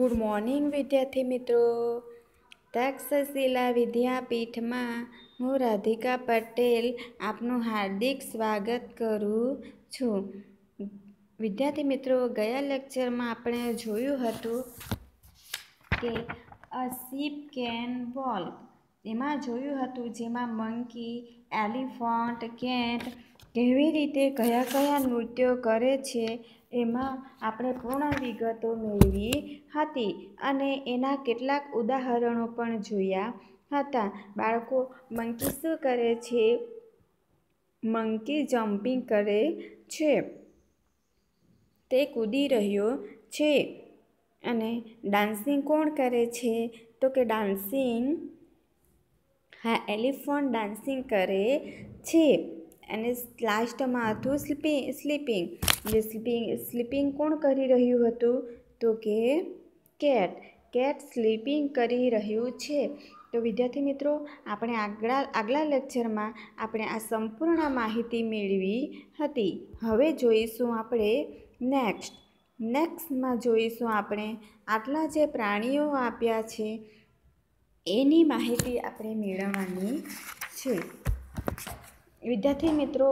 Good morning વિદ્યાર્થી મિત્રો તક્ષશિલા વિદ્યાપીઠમાં હું રાધિકા પટેલ આપનું હાર્દિક સ્વાગત કરું છું વિદ્યાર્થી મિત્રો ગયા લેક્ચરમાં આપણે જોયું હતું કે અ સીપ કેન વોલ્ક એમાં જોયું હતું જેમાં મંકી એલિફન્ટ કેટ કેવી રીતે કયા કયા નૃત્યો કરે છે એમાં આપણે પૂર્ણ વિગતો મેળવી હતી અને એના કેટલાક ઉદાહરણો પણ જોયા હતા બાળકો મંકી શું કરે છે મંકી જમ્પિંગ કરે છે તે કૂદી રહ્યો છે અને ડાન્સિંગ કોણ કરે છે તો કે ડાન્સિંગ હા એલિફન્ટ ડાન્સિંગ કરે છે અને લાસ્ટમાં હતું સ્લીપિંગ સ્લીપિંગ એટલે સ્લીપિંગ સ્લીપિંગ કોણ કરી રહ્યું હતું તો કે કેટ કેટ સ્લીપિંગ કરી રહ્યું છે તો વિદ્યાર્થી મિત્રો આપણે આગળ આગલા લેક્ચરમાં આપણે આ સંપૂર્ણ માહિતી મેળવી હતી હવે જોઈશું આપણે નેક્સ્ટ નેક્સ્ટમાં જોઈશું આપણે આટલા જે પ્રાણીઓ આપ્યા છે એની માહિતી આપણે મેળવવાની છે વિદ્યાર્થી મિત્રો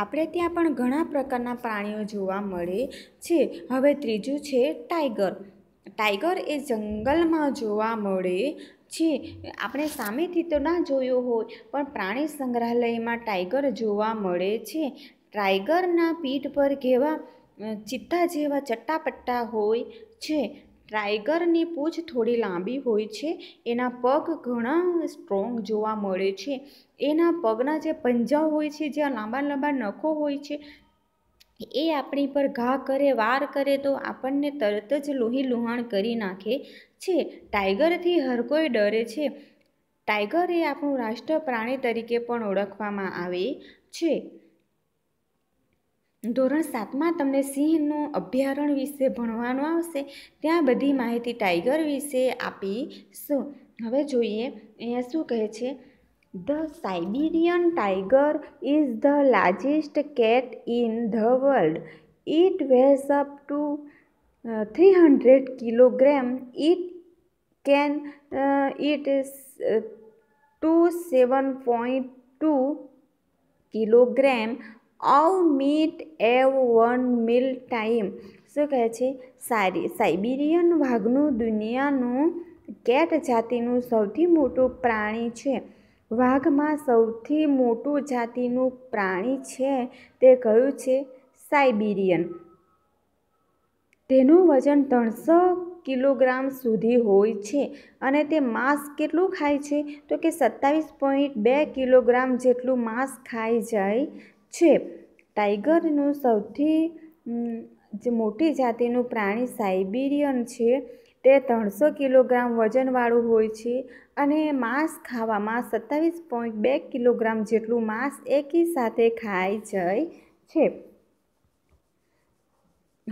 આપણે ત્યાં પણ ઘણા પ્રકારના પ્રાણીઓ જોવા મળે છે હવે ત્રીજું છે ટાઈગર ટાઈગર એ જંગલમાં જોવા મળે છે આપણે સામેથી તો ના જોયો હોય પણ પ્રાણી સંગ્રહાલયમાં ટાઈગર જોવા મળે છે ટાઈગરના પીઠ પર કેવા ચિત્તા જેવા ચટ્ટાપટ્ટા હોય છે ટાઈગરની પૂંછ થોડી લાંબી હોય છે એના પગ ઘણા સ્ટ્રોંગ જોવા મળે છે એના પગના જે પંજા હોય છે જ્યાં લાંબા લાંબા નખો હોય છે એ આપણી પર ઘા કરે વાર કરે તો આપણને તરત જ લોહી લુહાણ કરી નાખે છે ટાઈગરથી હર કોઈ ડરે છે ટાઈગર એ આપણું રાષ્ટ્ર પ્રાણી તરીકે પણ ઓળખવામાં આવે છે ધોરણ સાતમાં તમને સિંહનું અભયારણ્ય વિશે ભણવાનું આવશે ત્યાં બધી માહિતી ટાઈગર વિશે આપીશું હવે જોઈએ અહીંયા શું કહે છે the Siberian tiger is the largest cat in the world it weighs up to three hundred kilogram it can eat to seven point two kilogram of meat at one meal time શું કહે છે સારી Siberian વાઘનું દુનિયાનું cat જાતિનું સૌથી મોટું પ્રાણી છે વાઘમાં સૌથી મોટું જાતિનું પ્રાણી છે તે કયું છે સાઇબિરિયન તેનું વજન ત્રણસો કિલોગ્રામ સુધી હોય છે અને તે માંસ કેટલું ખાય છે તો કે સત્તાવીસ પોઈન્ટ બે કિલોગ્રામ જેટલું માંસ ખાઈ જાય છે ટાઈગરનું સૌથી જે મોટી જાતિનું પ્રાણી સાઇબિરિયન છે તે ત્રણસો કિલોગ્રામ વજનવાળું હોય છે અને માંસ ખાવામાં સત્તાવીસ પોઈન્ટ બે કિલોગ્રામ જેટલું માંસ એકી સાથે ખાઈ જાય છે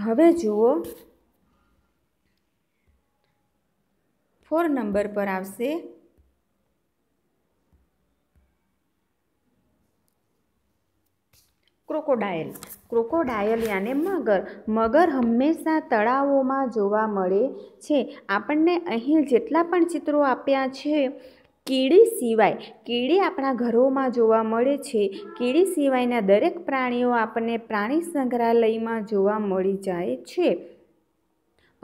હવે જુઓ ફોર નંબર પર આવશે ક્રોકોડાયલ ક્રોકોડાયલ યાને મગર મગર હંમેશા તળાવોમાં જોવા મળે છે આપણને અહીં જેટલા પણ ચિત્રો આપ્યા છે કીડી સિવાય કીડી આપણા ઘરોમાં જોવા મળે છે કીડી સિવાયના દરેક પ્રાણીઓ આપણને પ્રાણી સંગ્રહાલયમાં જોવા મળી જાય છે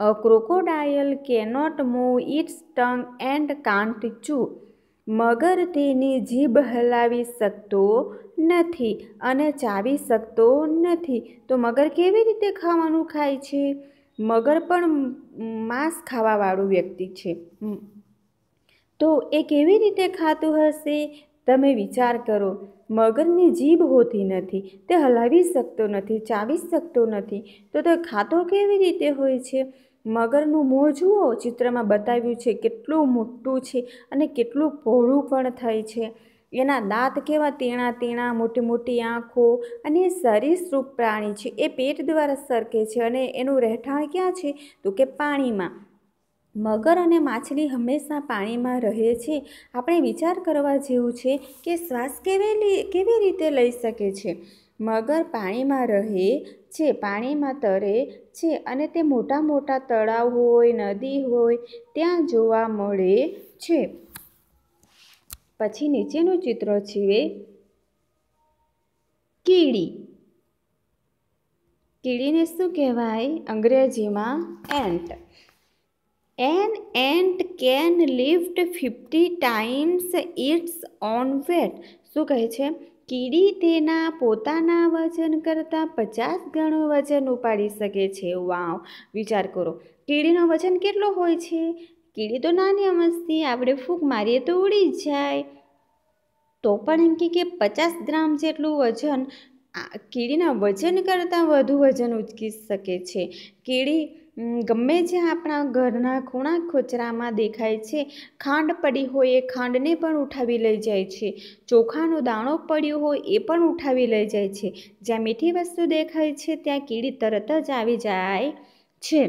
a crocodile cannot move its tongue and can't chew મગર તેની જીભ હલાવી શકતો નથી અને ચાવી શકતો નથી તો મગર કેવી રીતે ખાવાનું ખાય છે મગર પણ માંસ ખાવાવાળું વ્યક્તિ છે તો એ કેવી રીતે ખાતું હશે તમે વિચાર કરો મગરની જીભ હોતી નથી તે હલાવી શકતો નથી ચાવી શકતો નથી તો તે ખાતો કેવી રીતે હોય છે મગરનું મોં જુઓ ચિત્રમાં બતાવ્યું છે કેટલું મોટું છે અને કેટલું પહોળું પણ થાય છે એના દાંત કેવા તીણા તીણા મોટી મોટી આંખો અને સરીસૃપ પ્રાણી છે એ પેટ દ્વારા સરકે છે અને એનું રહેઠાણ ક્યાં છે તો કે પાણીમાં મગર અને માછલી હંમેશા પાણીમાં રહે છે આપણે વિચાર કરવા જેવું છે કે શ્વાસ કેવી કેવી રીતે લઈ શકે છે મગર પાણીમાં રહે છે પાણીમાં તરે છે અને તે મોટા મોટા તળાવ હોય નદી હોય ત્યાં જોવા મળે છે પછી નીચેનું ચિત્ર છે કીડી કીડીને શું કહેવાય અંગ્રેજીમાં ant an ant can lift fifty times its own weight શું કહે છે કીડી તેના પોતાના વજન કરતાં પચાસ ગણું વજન ઉપાડી શકે છે વાવ વિચાર કરો કીડીનો વજન કેટલો હોય છે કીડી તો નાની અમસ્તી આપણે ફૂંક મારીએ તો ઉડી જાય તો પણ એમ કે પચાસ ગ્રામ જેટલું વજન કીડીના વજન કરતાં વધુ વજન ઉચકી શકે છે કીડી ગમે જે આપણા ઘરના ખૂણા ખોચરામાં દેખાય છે ખાંડ પડી હોય એ ખાંડને પણ ઉઠાવી લઈ જાય છે ચોખાનો દાણો પડ્યો હોય એ પણ ઉઠાવી લઈ જાય છે જ્યાં મીઠી વસ્તુ દેખાય છે ત્યાં કીડી તરત જ આવી જાય છે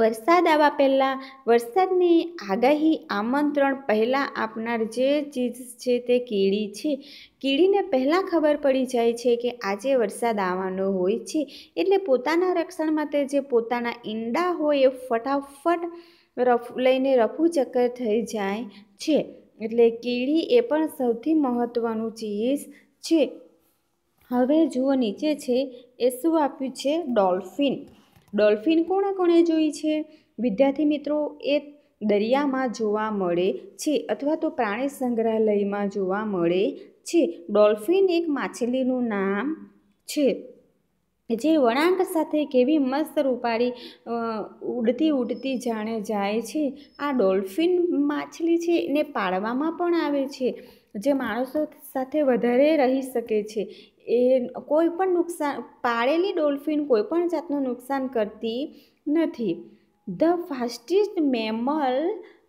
વરસાદ આવવા પહેલાં વરસાદની આગાહી આમંત્રણ પહેલાં આપનાર જે ચીજ છે તે કીડી છે કીડીને પહેલાં ખબર પડી જાય છે કે આજે વરસાદ આવવાનો હોય છે એટલે પોતાના રક્ષણ માટે જે પોતાના ઈંડા હોય એ ફટાફટ રફ લઈને રફુ ચક્કર થઈ જાય છે એટલે કીડી એ પણ સૌથી મહત્ત્વનું ચીજ છે હવે જુઓ નીચે છે એ શું આપ્યું છે ડોલ્ફિન ડોલ્ફિન કોણે કોણે જોઈ છે વિદ્યાર્થી મિત્રો એ દરિયામાં જોવા મળે છે અથવા તો પ્રાણી સંગ્રહાલયમાં જોવા મળે છે ડોલ્ફિન એક માછલીનું નામ છે જે વળાંક સાથે કેવી મસ્ત રૂપાળી ઉડતી ઉડતી જાણે જાય છે આ ડોલ્ફિન માછલી છે એને પાળવામાં પણ આવે છે જે માણસો સાથે વધારે રહી શકે છે એ કોઈ પણ નુકસાન પાળેલી ડોલ્ફિન કોઈ પણ જાતનું નુકસાન કરતી નથી the fastest mammal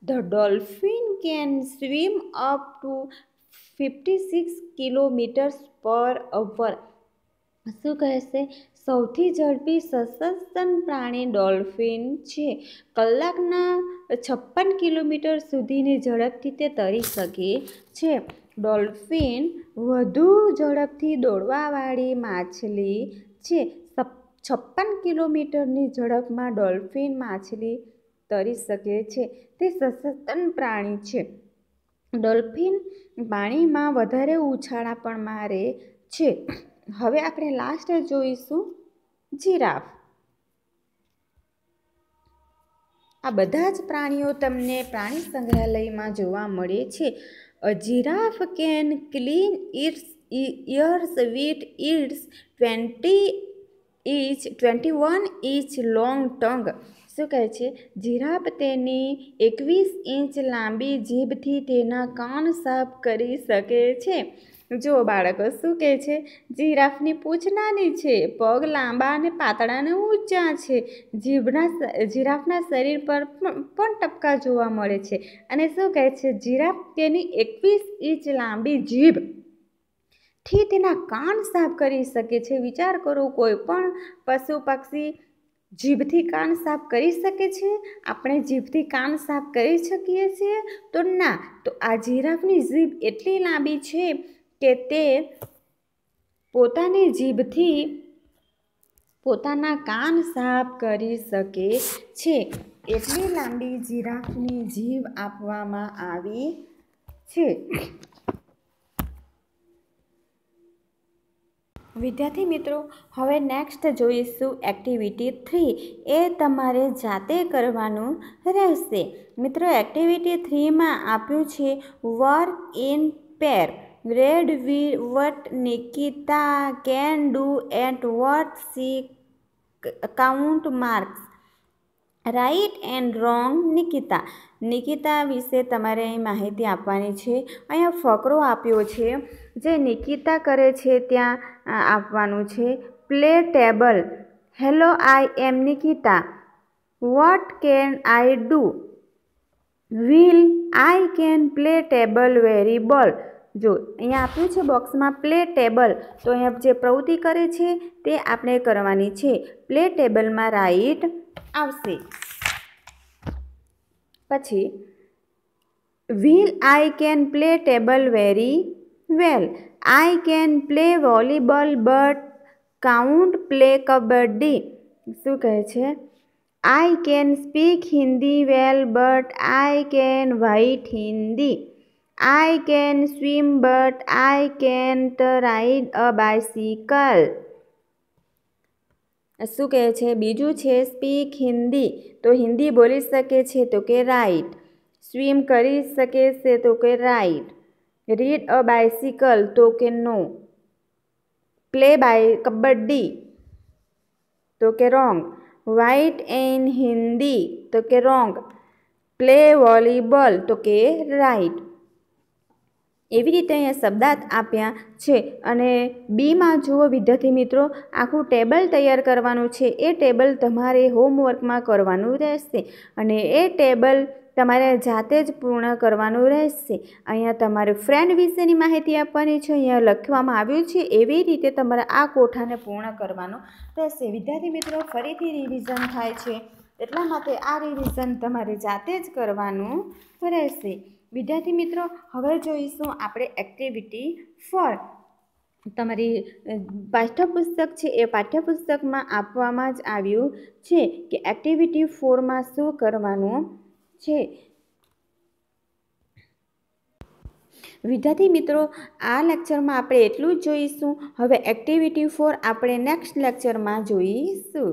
the dolphin can swim up to fifty six kilometers per hour શું કહે છે સૌથી ઝડપી સસસ્તન પ્રાણી ડોલ્ફિન છે કલાકના છપ્પન કિલોમીટર સુધીની ઝડપથી તે તરી શકે છે ડોલ્ફિન વધુ ઝડપથી દોડવાવાળી માછલી છે છપ્પન કિલોમીટરની ઝડપમાં ડોલ્ફિન માછલી તરી શકે છે તે સસ્તન પ્રાણી છે ડોલ્ફિન પાણીમાં વધારે ઉછાળા પણ મારે છે હવે આપણે લાસ્ટ જોઈશું જીરાફ આ બધા જ પ્રાણીઓ તમને પ્રાણી સંગ્રહાલયમાં જોવા મળે છે A giraffe can clean its ears with its 20 inch twenty one inch long tongue શું કહે છે જિરાફ તેની એકવીસ ઇંચ લાંબી જીભથી તેના કાન સાફ કરી શકે છે જુઓ બાળકો શું કહે છે જીરાફની પૂંછ નાની છે પગ લાંબા અને પાતળા અને ઊંચા છે જીભના જીરાફના શરીર પર પણ ટપકા જોવા મળે છે અને શું કહે છે જીરાફ તેની એકવીસ ઇંચ લાંબી જીભ થી તેના કાન સાફ કરી શકે છે વિચાર કરો કોઈ પણ પશુ પક્ષી જીભથી કાન સાફ કરી શકે છે આપણે જીભથી કાન સાફ કરી શકીએ છીએ તો ના તો આ જીરાફની જીભ એટલી લાંબી છે કે તે પોતાની જીભથી પોતાના કાન સાફ કરી શકે છે એટલી લાંબી જીરાફની જીભ આપવામાં આવી છે વિદ્યાર્થી મિત્રો હવે નેક્સ્ટ જોઈશું એક્ટિવિટી થ્રી એ તમારે જાતે કરવાનું રહેશે મિત્રો એક્ટિવિટી થ્રીમાં આપ્યું છે work in pair grade we, what Nikita can do and what she can't marks. Right and wrong Nikita Nikita વિશે તમારે અહીં માહિતી આપવાની છે અહીંયા ફકરો આપ્યો છે જે નિકિતા કરે છે ત્યાં આપવાનું છે play table hello I am Nikita what can I do will I can play table very ball જો અહીંયા આપ્યું છે બોક્સમાં પ્લે ટેબલ તો અહીંયા જે પ્રવૃત્તિ કરે છે તે આપણે કરવાની છે પ્લે ટેબલમાં રાઈટ આવશે પછી will I can play table very well I can play volleyball but can't play kabaddi શું કહે છે I can speak Hindi well but I can write Hindi I can swim but I can't ride a bicycle. શું કહે છે બીજું છે speak Hindi તો હિન્દી બોલી શકે છે તો કે રાઈટ સ્વિમ કરી શકે છે તો કે રાઈટ રીડ અ બાયસિકલ તો કે નો પ્લે બાય કબડ્ડી તો કે રોંગ વ્હાઇટ એન્ડ હિન્દી તો કે રોંગ પ્લે વોલીબોલ તો કે રાઈટ એવી રીતે અહીંયા શબ્દાર્થ આપ્યા છે અને બીમાં જુઓ વિદ્યાર્થી મિત્રો આખું ટેબલ તૈયાર કરવાનું છે એ ટેબલ તમારે હોમવર્કમાં કરવાનું રહેશે અને એ ટેબલ તમારે જાતે જ પૂર્ણ કરવાનું રહેશે અહીંયા તમારે ફ્રેન્ડ વિશેની માહિતી આપવાની છે અહીંયા લખવામાં આવ્યું છે એવી રીતે તમારે આ કોઠાને પૂર્ણ કરવાનું રહેશે વિદ્યાર્થી મિત્રો ફરીથી રિવિઝન થાય છે એટલા માટે આ રિવિઝન તમારે જાતે જ કરવાનું રહેશે વિદ્યાર્થી મિત્રો હવે જોઈશું આપણે એક્ટિવિટી ફોર તમારી પાઠ્યપુસ્તક છે એ પાઠ્યપુસ્તકમાં આપવામાં જ આવ્યું છે કે એક્ટિવિટી ફોરમાં શું કરવાનું છે વિદ્યાર્થી મિત્રો આ લેક્ચરમાં આપણે એટલું જ જોઈશું હવે એક્ટિવિટી ફોર આપણે નેક્સ્ટ લેક્ચરમાં જોઈશું